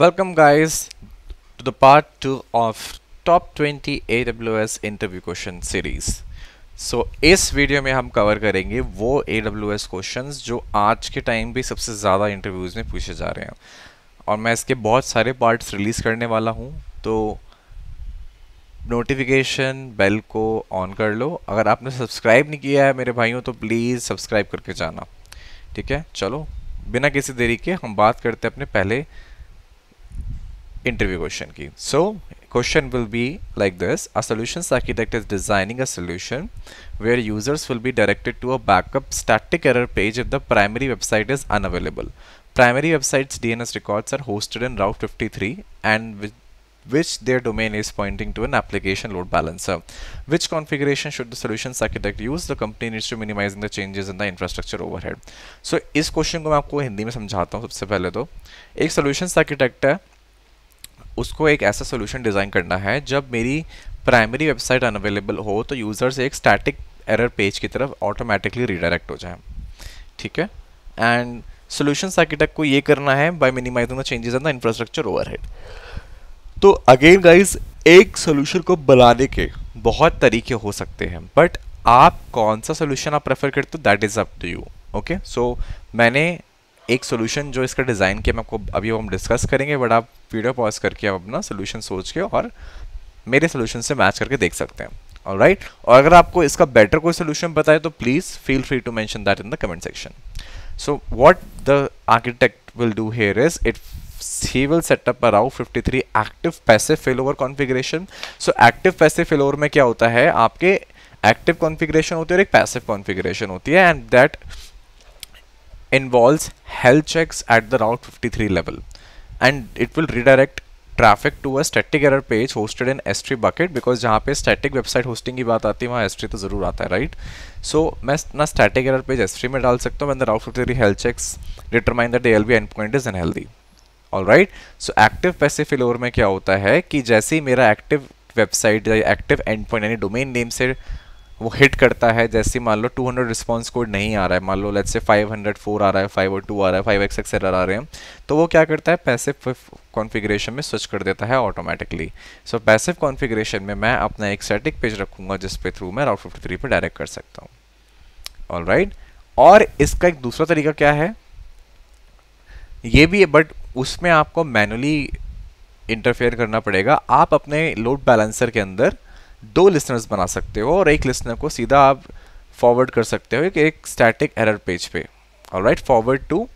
Welcome guys to the part 2 of top 20 AWS interview question series. So so, इस video में हम cover करेंगे वो ए डब्ल्यू एस क्वेश्चन जो आज के टाइम भी सबसे ज़्यादा इंटरव्यूज़ में पूछे जा रहे हैं और मैं इसके बहुत सारे पार्ट्स रिलीज़ करने वाला हूँ तो नोटिफिकेशन बेल को ऑन कर लो अगर आपने सब्सक्राइब नहीं किया है मेरे भाइयों तो प्लीज़ सब्सक्राइब करके जाना ठीक है चलो बिना किसी देरी के हम बात करते हैं अपने पहले interview question की so question will be like this a solutions architect is designing a solution where users will be directed to a backup static error page if the primary website is unavailable primary website's DNS records are hosted in Route 53 and with which their domain is pointing to an application load balancer. Which configuration should the solutions architect use? The company needs to minimizing the changes in the infrastructure overhead. So इस question को मैं आपको हिंदी में समझाता हूँ सबसे पहले तो एक solutions architect है उसको एक ऐसा सोल्यूशन डिज़ाइन करना है जब मेरी प्राइमरी वेबसाइट अनअवेलेबल हो तो यूज़र्स एक स्टैटिक एरर पेज की तरफ ऑटोमेटिकली रिडायरेक्ट हो जाए ठीक है एंड सोल्यूशन आर्किटेक्ट को ये करना है by minimizing the changes in the infrastructure overhead तो अगेन गाइज एक सोल्यूशन को बनाने के बहुत तरीके हो सकते हैं बट आप कौन सा सोल्यूशन आप प्रेफर करते हो that is up to you okay so मैंने एक सोल्यूशन जो इसका डिज़ाइन किया मैं आपको अभी हम डिस्कस करेंगे बट आप वीडियो पॉज करके आप अपना सोल्यूशन सोच के और मेरे सोल्यूशन से मैच करके देख सकते हैं ऑल right? और अगर आपको इसका बेटर कोई सोल्यूशन बताए तो please feel free to mention that in the comment section so what the architect will do here is it he will set up around 53 active passive failover configuration. So active passive failover में क्या होता है आपके active configuration होती है और एक passive configuration होती है and that involves health checks at the Route 53 level and it will redirect traffic to a static error page hosted in S bucket because जहाँ पे स्टैटिक वेबसाइट होस्टिंग की बात आती है वहाँ एस तो ज़रूर आता है राइट सो so, मैं ना स्टैटिक एरर पेज एस में डाल सकता हूँ मैं route fifty three health checks determine that L B endpoint is unhealthy all right so active passive failover में क्या होता है कि जैसे ही मेरा एक्टिव वेबसाइट या एक्टिव एंड पॉइंट यानी डोमेन नेम से वो हिट करता है जैसे मान लो 200 रिस्पांस कोड नहीं आ रहा है मान लो लेट्स से 504 आ रहा है 502 आ रहा है 5x एक्सेलर आ रहे हैं तो वो क्या करता है पैसिव कॉन्फ़िगरेशन में स्विच कर देता है ऑटोमेटिकली सो पैसिव कॉन्फ़िगरेशन में मैं अपना एक स्टैटिक पेज रखूंगा जिसपे थ्रू मैं राउट फिफ्टी पर डायरेक्ट कर सकता हूँ ऑल right. और इसका एक दूसरा तरीका क्या है ये भी है बट उसमें आपको मैनुअली इंटरफेयर करना पड़ेगा आप अपने लोड बैलेंसर के अंदर दो लिसनर्स बना सकते हो और एक लिसनर को सीधा आप फॉरवर्ड कर सकते हो एक स्टैटिक एरर पेज पे और right forward to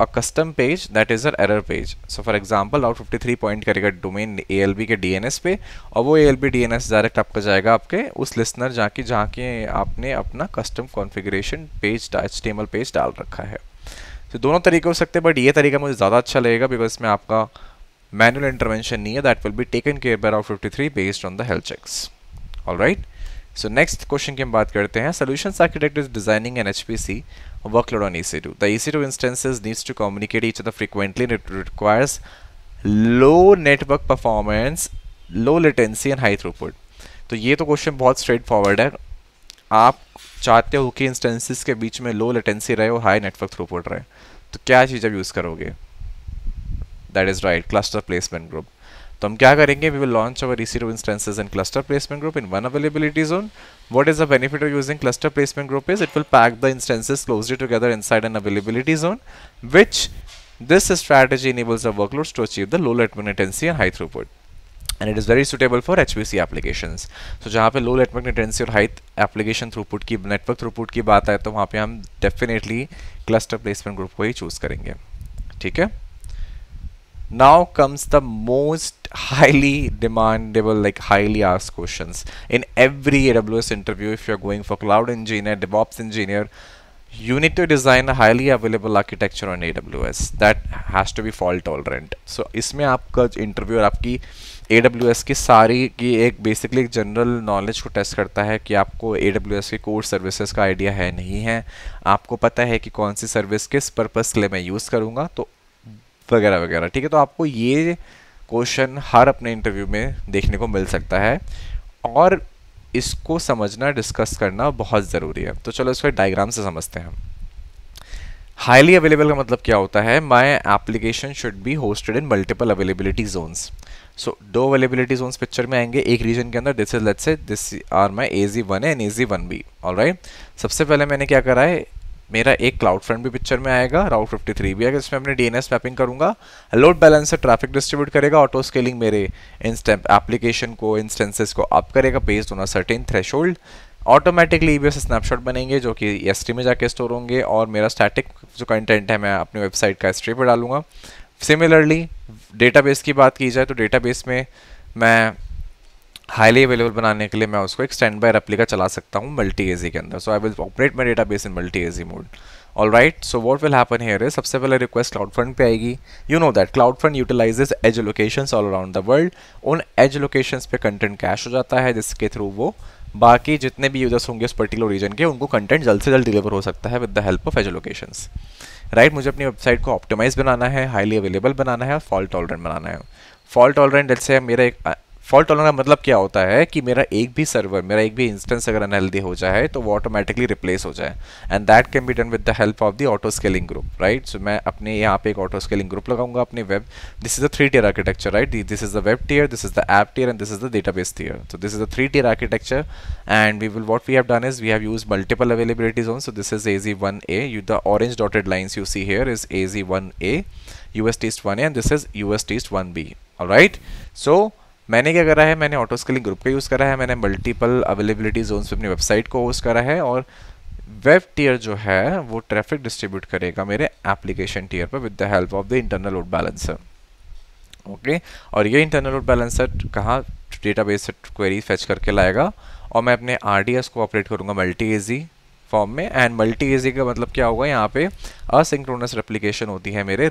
a custom page that is uh error page so for example route 53 point करेगा डोमेन ए के डीएनएस पे और वो ए एल डायरेक्ट आपका जाएगा आपके उस लिसनर जहाँ की जहाँ के आपने अपना custom configuration page H page डाल रखा है तो so, दोनों तरीके हो सकते हैं बट ये तरीका मुझे ज़्यादा अच्छा लगेगा बिकॉज इसमें आपका manual intervention here that will be taken care by route 53 based on the health checks. All right. So next question की हम बात करते हैं solutions architect is designing an HPC workload on EC2. The EC2 instances needs to communicate each other frequently and it requires low network performance, low latency and high throughput. तो ये तो question बहुत straight forward है आप चाहते हो कि instances के बीच में low latency रहे और high network throughput रहे तो क्या चीज़ आप use करोगे that is right cluster placement group तो हम क्या करेंगे we will launch our E C instances in cluster placement group in one availability zone what is the benefit of using cluster placement group is it will pack the instances closely together inside an availability zone which this strategy enables the workloads to achieve the low latency latency and high throughput and it is very suitable for HPC applications. So जहाँ पे low latency latency और high application throughput की network throughput की बात आए तो वहाँ पे हम definitely cluster placement group को ही choose करेंगे ठीक है now comes the most highly demandable like highly asked questions in every aws interview if you're going for cloud engineer devops engineer you need to design a highly available architecture on aws that has to be fault tolerant so isme aapka interview aur aapki AWS ki sari ki ek basically general knowledge ko test karta hai ki aapko AWS ke core services ka idea hai nahi hai aapko pata hai ki kaun si service kis purpose ke liye main use karunga to वगैरह वगैरह ठीक है तो आपको ये question हर अपने interview में देखने को मिल सकता है और इसको समझना डिस्कस करना बहुत ज़रूरी है तो चलो इसको डायग्राम से समझते हैं हाईली अवेलेबल का मतलब क्या होता है my application should be hosted in multiple availability zones so दो अवेलेबिलिटी जोन्स पिक्चर में आएंगे एक रीजन के अंदर this is let's say this are my A G one and A G one B all right सबसे पहले मैंने क्या करा है मेरा एक क्लाउड फ्रंट भी पिक्चर में आएगा राउट 53 भी आएगा इसमें अपने डीएनएस मैपिंग करूंगा लोड बैलेंसर ट्रैफिक डिस्ट्रीब्यूट करेगा ऑटो स्केलिंग मेरे इंस्टेंट एप्लीकेशन को इंस्टेंसेस को अप करेगा based on certain threshold automatically भी स्नैपशॉट बनेंगे जो कि एस में जाके स्टोर होंगे और मेरा स्टैटिक जो कंटेंट है मैं अपनी वेबसाइट का हिस्ट्री पर डालूंगा सिमिलरली डेटाबेस की बात की जाए तो डेटाबेस में मैं हाईली अवेलेबल बनाने के लिए मैं उसको एक स्टैंड बाय रेप्लिका चला सकता हूँ मल्टी एजी के अंदर so I will operate my database in multi AG mode all right so what will happen here is सबसे पहले रिक्वेस्ट क्लाउड फ्रंट पे आएगी you know that CloudFront utilizes edge location all around the world उन edge location पे content cache हो जाता है जिसके थ्रू वो बाकी जितने भी यूजर्स होंगे उस पर्टिकुलर रीजन के उनको कंटेंट जल्द से जल्द डिलीवर हो सकता है with the help of edge location right मुझे अपनी वेबसाइट को ऑप्टिमाइज बनाना है हाईली अवेलेबल बनाना है और फॉल्ट टॉलरेंट बनाना है फॉल्ट टॉलरेंट जैसे मेरा एक फॉल्ट टॉलरेंट का मतलब क्या होता है कि मेरा एक भी सर्वर मेरा एक भी इंस्टेंस अगर अनहेल्दी हो जाए तो वो ऑटोमेटिकली रिप्लेस हो जाए and that can be done with the help of the auto scaling group right so मैं अपने यहाँ पे एक ऑटो स्केलिंग ग्रुप लगाऊंगा अपने web this is the three tier architecture right this is the web tier this is the app tier and this is the database tier तो this is the three tier architecture and we will what we have done is we have use multiple availabilities on so this is A G one A you the orange dotted lines you see here is A G one A you S east one A and this is U S east one B right so मैंने क्या करा है मैंने auto scaling group का use करा है मैंने multiple availability zone पे अपनी वेबसाइट को होस्ट करा है और वेब टीयर जो है वो ट्रैफिक डिस्ट्रीब्यूट करेगा मेरे एप्लीकेशन टीयर पर with the help of the internal load balancer okay और ये इंटरनल लोड बैलेंसर कहाँ डेटा बेस क्वेरी फैच करके लाएगा और मैं अपने आर को ऑपरेट करूँगा मल्टी एजी फॉर्म में एंड मल्टी एजी का मतलब क्या होगा यहाँ पे असिंक्रोनस रेप्लीकेशन होती है मेरे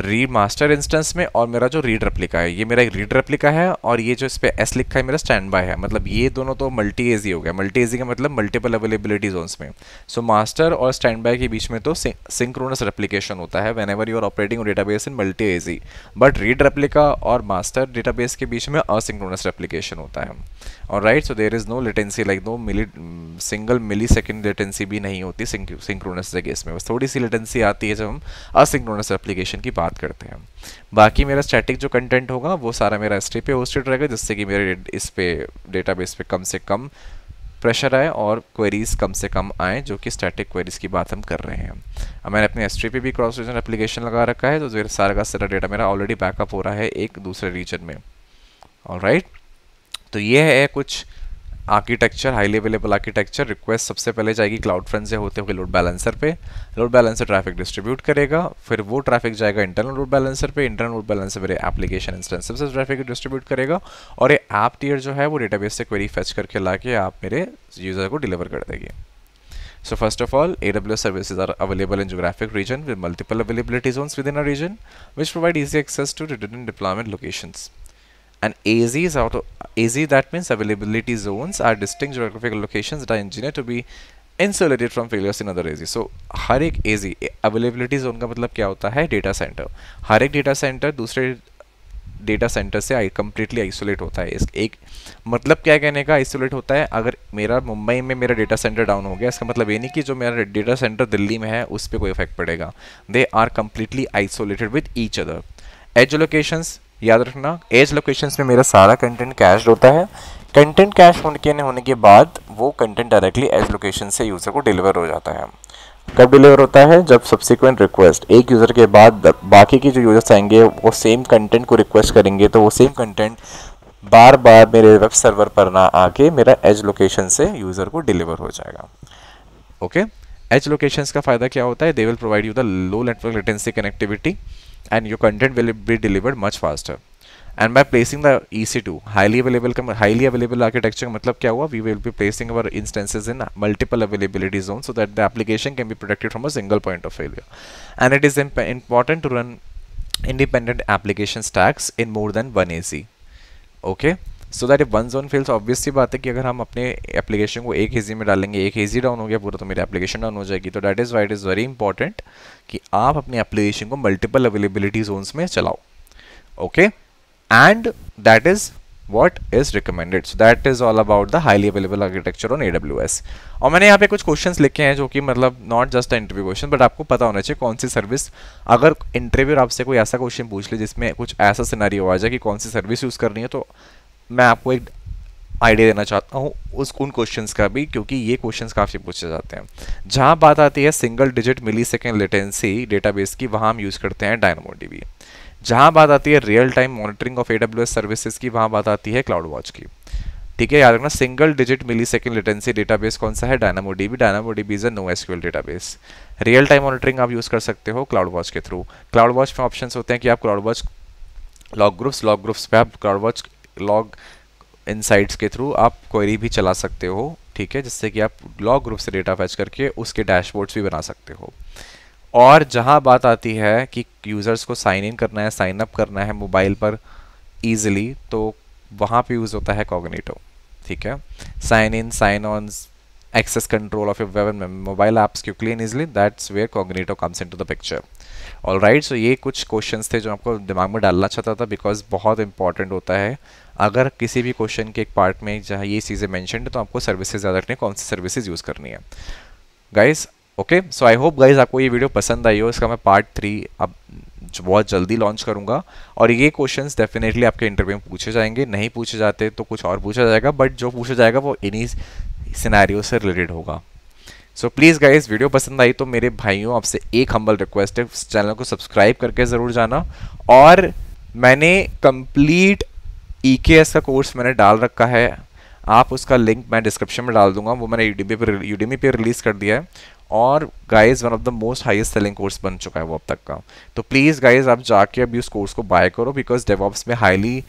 रीड मास्टर इंस्टेंस में और मेरा जो रीड रेप्लिका है ये मेरा एक रीड रेप्लिका है और ये जो इस पर एस लिखा है मेरा स्टैंड बाय है मतलब ये दोनों तो मल्टी एजी हो गया मल्टी एजी का मतलब मल्टीपल अवेलेबिलिटी जोन्स में सो मास्टर और स्टैंड बाय के बीच में तो सिंक्रोनस रेप्लीकेशन होता है whenever you are operating database in multi AG but read replica और मास्टर डेटा बेस के बीच में असिंक्रोनस रेप्लीकेशन होता है और right so there is no latency like no milli single millisecond latency भी नहीं होती सिंक्रोनस जगह इसमें बस थोड़ी सी लेटेंसी आती है जब हम असिंक्रोनस रेप्लीकेशन की बात बात करते हैं बाकी मेरा स्टैटिक जो कंटेंट होगा वो सारा मेरा एस पे होस्टेड रहेगा जिससे कि मेरे इस पे डेटाबेस पे कम से कम प्रेशर आए और क्वेरीज़ कम से कम आए जो कि स्टैटिक क्वेरीज़ की बात हम कर रहे हैं अब मैंने अपने एस पे भी क्रॉस रीजन एप्लीकेशन लगा रखा है तो मेरा सारा का सारा डेटा मेरा ऑलरेडी बैकअप हो रहा है एक दूसरे रीजन में ऑल तो ये है कुछ architecture highly available architecture request सबसे पहले जाएगी क्लाउड फ्रंट से होते हुए लोड बैलेंसर पे लोड बैलेंसर ट्रैफिक डिस्ट्रीब्यूट करेगा फिर वो ट्रैफिक जाएगा इंटरनल लोड बैलेंसर पे इंटरनल लोड बैलेंसर मेरे एप्लीकेशन इंस्टेंसेस से ट्रैफिक डिस्ट्रीब्यूट करेगा और ये ऐप टीयर जो है वो डेटाबेस से क्वेरी फैच करके ला के आप मेरे यूज़र को डिलीवर कर देगी so first of all A W AWS are available in geographic region with multiple availability availability within a region which provide easy access to return deployment locations. and AZ is out of AZ that means availability zones are distinct geographical locations that are engineered to be insulated from failures in other AZ. So हर एक AZ availability zone का मतलब क्या होता है data center. हर एक data center दूसरे data center से आई कम्प्लीटली आइसोलेट होता है इसका एक मतलब क्या कहने का आइसोलेट होता है अगर मेरा मुंबई में मेरा डेटा सेंटर डाउन हो गया इसका मतलब ये नहीं कि जो मेरा डेटा सेंटर दिल्ली में है उस पर कोई इफेक्ट पड़ेगा they are completely isolated with each other edge locations याद रखना एज लोकेशन में मेरा सारा कंटेंट कैश होता है कंटेंट कैश होने के होने के बाद वो कंटेंट डायरेक्टली एज लोकेशन से यूज़र को डिलीवर हो जाता है कब डिलीवर होता है जब सब्सिक्वेंट रिक्वेस्ट एक यूज़र के बाद बाकी के जो यूज़र्स आएंगे वो सेम कंटेंट को रिक्वेस्ट करेंगे तो वो सेम कंटेंट बार बार मेरे वेब सर्वर पर ना आके मेरा एज लोकेशन से यूज़र को डिलीवर हो जाएगा ओके एज लोकेशंस का फ़ायदा क्या होता है they will provide you the low network latency connectivity and your content will be delivered much faster and by placing the EC2 highly available highly available architecture matlab kya hua? we will be placing our instances in multiple availability zones so that the application can be protected from a single point of failure and it is imp important to run independent application stacks in more than one AC okay so that if one zone fails obvious सी बात है कि अगर हम अपने application को एक easy में डालेंगे एक ईजी डाउन हो गया पूरा तो मेरी एप्लीकेशन डाउन हो जाएगी तो that is why it is very important कि आप अपने एप्लीकेशन को मल्टीपल अवेलेबिलिटी जोन्स में चलाओ okay and that is what is recommended so that is all about the highly available architecture on A W S और मैंने यहाँ पे कुछ क्वेश्चन लिखे हैं जो कि मतलब not just a interview question but आपको पता होना चाहिए कौन सी सर्विस अगर इंटरव्यू आपसे कोई ऐसा क्वेश्चन पूछ ले जिसमें कुछ ऐसा सिनारी आ जाए कि कौन सी सर्विस यूज़ करनी है तो मैं आपको एक आइडिया देना चाहता हूँ उस उन क्वेश्चंस का भी क्योंकि ये क्वेश्चंस काफ़ी पूछे जाते हैं जहाँ बात आती है single digit millisecond latency database की वहाँ हम यूज़ करते हैं डायनमो डी जहाँ बात आती है real time monitoring of A services की वहाँ बात आती है क्लाउड वॉच की ठीक है याद रखना single digit millisecond latency database कौन सा है Dynamo B Dynamo B is a no SQL database real time monitoring आप यूज़ कर सकते हो क्लाउड वॉच के थ्रू क्लाउड वॉच में ऑप्शन होते हैं कि आप CloudWatch log groups log groups पे आप क्लाउड वॉच लॉग इनसाइट्स के थ्रू आप क्वेरी भी चला सकते हो ठीक है जिससे कि आप लॉग ग्रुप से डेटा फैच करके उसके डैशबोर्ड्स भी बना सकते हो और जहां बात आती है कि यूज़र्स को साइन इन करना है साइन अप करना है मोबाइल पर ईजिली तो वहाँ पे यूज़ होता है कॉगनीटो ठीक है sign in sign on access control of A web mobile apps Q clean and that's where where comes into the picture all right so ये कुछ क्वेश्चन थे जो आपको दिमाग में डालना चाहता था बिकॉज बहुत इंपॉर्टेंट होता है अगर किसी भी क्वेश्चन के एक पार्ट में जहाँ ये चीज़ें मैंशन है तो आपको सर्विसेज याद रखनी है कौन सी सर्विसेज यूज़ करनी है guys okay so I hope guys आपको ये वीडियो पसंद आई हो इसका मैं पार्ट थ्री अब बहुत जल्दी लॉन्च करूंगा और ये क्वेश्चंस डेफिनेटली आपके इंटरव्यू में पूछे जाएंगे नहीं पूछे जाते तो कुछ और पूछा जाएगा बट जो पूछा जाएगा वो इन्हीं सिनेरियो से रिलेटेड होगा सो प्लीज़ गाइज वीडियो पसंद आई तो मेरे भाइयों आपसे एक हम्बल रिक्वेस्ट है चैनल को सब्सक्राइब करके ज़रूर जाना और मैंने कंप्लीट ई e का कोर्स मैंने डाल रखा है आप उसका लिंक मैं डिस्क्रिप्शन में डाल दूंगा वो मैंने यूडीमी पर यूडीमी पे रिलीज़ कर दिया है और guys one of the most highest selling course बन चुका है वो अब तक का तो प्लीज़ गाइज़ आप जाके अभी उस कोर्स को बाय करो बिकॉज डेवॉप्स में हाईली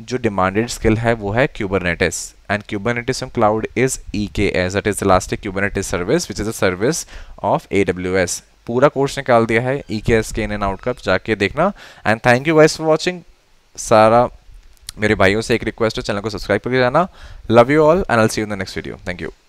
जो डिमांडेड स्किल है वो है Kubernetes and Kubernetes M cloud is E K S that is the last Kubernetes service which is a service of A W S पूरा कोर्स निकाल दिया है ई e के एस के इन एंड आउट का तो जाके देखना and thank you guys for watching सारा मेरे भाइयों से एक रिक्वेस्ट है चैनल को सब्सक्राइब करके जाना love you all and I see you the next video thank you